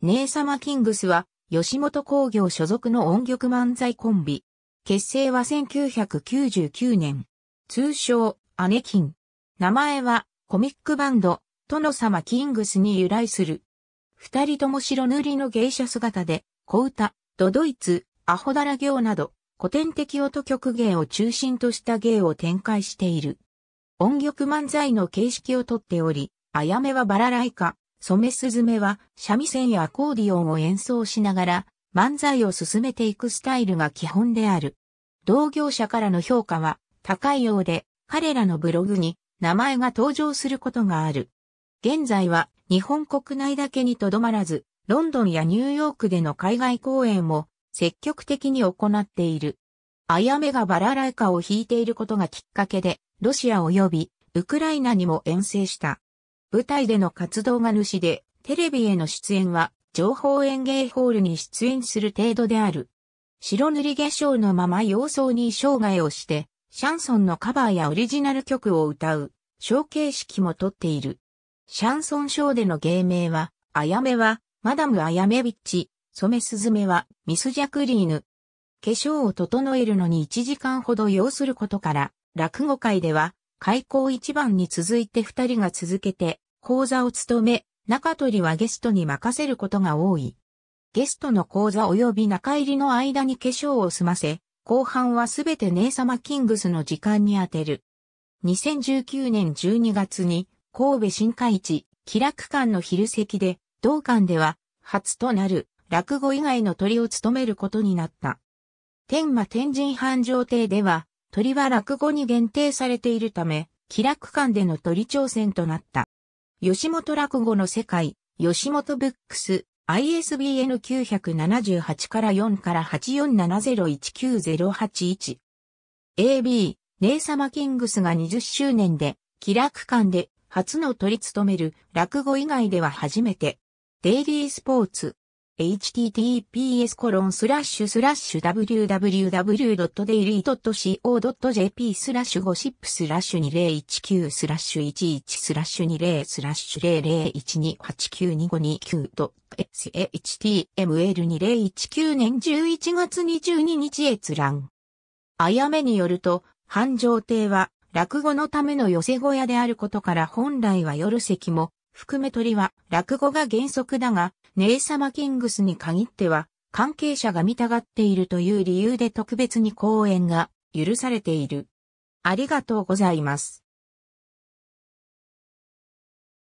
姉様キングスは、吉本工業所属の音曲漫才コンビ。結成は1999年。通称、姉金。名前は、コミックバンド、殿様キングスに由来する。二人とも白塗りの芸者姿で、小歌、ドドイツ、アホダラ行など、古典的音曲芸を中心とした芸を展開している。音曲漫才の形式をとっており、あやめはバラライカ、染めすずめは三味線やアコーディオンを演奏しながら漫才を進めていくスタイルが基本である。同業者からの評価は高いようで彼らのブログに名前が登場することがある。現在は日本国内だけにとどまらず、ロンドンやニューヨークでの海外公演も積極的に行っている。あやめがバラライカを弾いていることがきっかけで、ロシア及びウクライナにも遠征した。舞台での活動が主で、テレビへの出演は、情報演芸ホールに出演する程度である。白塗り化粧のまま様相に生涯をして、シャンソンのカバーやオリジナル曲を歌う、小形式もとっている。シャンソンショーでの芸名は、あやめは、マダムあやめビッチ、染めすずめは、ミスジャクリーヌ。化粧を整えるのに1時間ほど要することから、落語界では、開口一番に続いて二人が続けて、講座を務め、中取りはゲストに任せることが多い。ゲストの講座及び中入りの間に化粧を済ませ、後半はすべて姉様キングスの時間に充てる。2019年12月に神戸新海地、気楽館の昼席で、同館では初となる落語以外の鳥を務めることになった。天馬天神繁盛亭では鳥は落語に限定されているため、気楽館での鳥挑戦となった。吉本落語の世界、吉本ブックス、ISBN 978から4から84701908 AB、ネイサマキングスが20周年で、気楽館で初の取り務める落語以外では初めて、デイリースポーツ、https コロンスラッシュスラッシュ www.daily.co.jp スラッシュゴシップスラッシュ2019スラッシュ11スラッシュ20スラッシュ0012892529 html2019 年11月22日閲覧。あやめによると、繁盛亭は落語のための寄せ小屋であることから本来は夜席も、含め鳥は落語が原則だが、姉様キングスに限っては、関係者が見たがっているという理由で特別に講演が許されている。ありがとうございます。